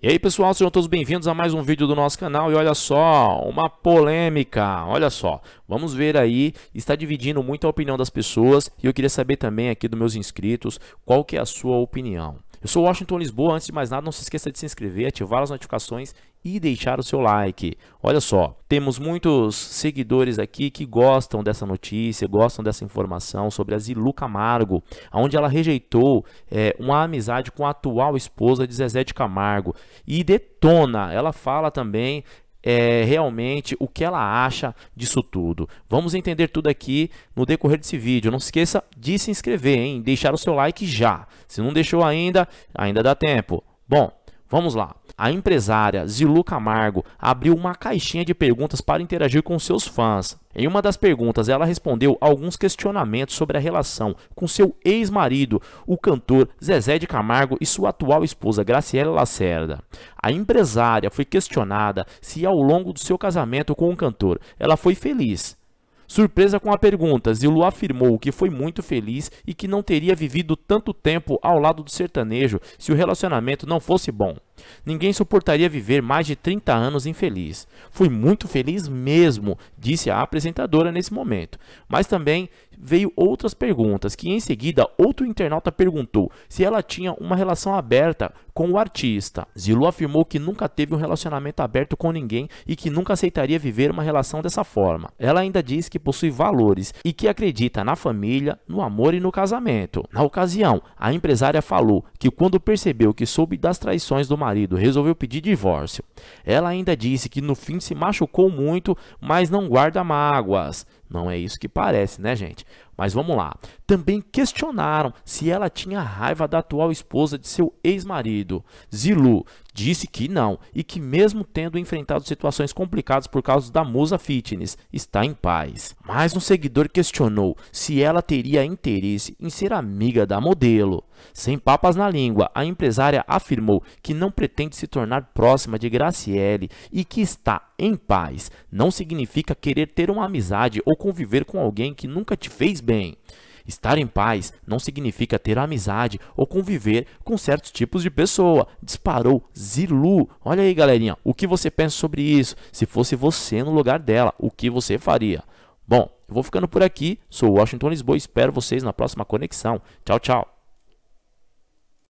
E aí pessoal, sejam todos bem-vindos a mais um vídeo do nosso canal e olha só, uma polêmica, olha só, vamos ver aí, está dividindo muito a opinião das pessoas e eu queria saber também aqui dos meus inscritos qual que é a sua opinião. Eu sou Washington Lisboa. Antes de mais nada, não se esqueça de se inscrever, ativar as notificações e deixar o seu like. Olha só, temos muitos seguidores aqui que gostam dessa notícia, gostam dessa informação sobre a Zilu Camargo, onde ela rejeitou é, uma amizade com a atual esposa de Zezé de Camargo. E detona, ela fala também é, realmente o que ela acha disso tudo. Vamos entender tudo aqui no decorrer desse vídeo. Não se esqueça de se inscrever, hein? Deixar o seu like já. Se não deixou ainda, ainda dá tempo. Bom, Vamos lá. A empresária Zilu Camargo abriu uma caixinha de perguntas para interagir com seus fãs. Em uma das perguntas, ela respondeu alguns questionamentos sobre a relação com seu ex-marido, o cantor Zezé de Camargo e sua atual esposa Graciela Lacerda. A empresária foi questionada se ao longo do seu casamento com o cantor ela foi feliz. Surpresa com a pergunta, Zilu afirmou que foi muito feliz e que não teria vivido tanto tempo ao lado do sertanejo se o relacionamento não fosse bom. Ninguém suportaria viver mais de 30 anos infeliz. Fui muito feliz mesmo, disse a apresentadora nesse momento. Mas também veio outras perguntas, que em seguida outro internauta perguntou se ela tinha uma relação aberta com o artista. Zilu afirmou que nunca teve um relacionamento aberto com ninguém e que nunca aceitaria viver uma relação dessa forma. Ela ainda diz que possui valores e que acredita na família, no amor e no casamento. Na ocasião, a empresária falou que quando percebeu que soube das traições do marido, marido resolveu pedir divórcio. Ela ainda disse que no fim se machucou muito, mas não guarda mágoas. Não é isso que parece, né, gente? Mas vamos lá. Também questionaram se ela tinha raiva da atual esposa de seu ex-marido. Zilu disse que não e que, mesmo tendo enfrentado situações complicadas por causa da musa fitness, está em paz. Mas um seguidor questionou se ela teria interesse em ser amiga da modelo. Sem papas na língua, a empresária afirmou que não pretende se tornar próxima de Graciele e que está em paz. Não significa querer ter uma amizade ou conviver com alguém que nunca te fez bem. Estar em paz não significa ter amizade ou conviver com certos tipos de pessoa. Disparou Zilu. Olha aí, galerinha, o que você pensa sobre isso? Se fosse você no lugar dela, o que você faria? Bom, eu vou ficando por aqui. Sou Washington Lisboa e espero vocês na próxima conexão. Tchau, tchau.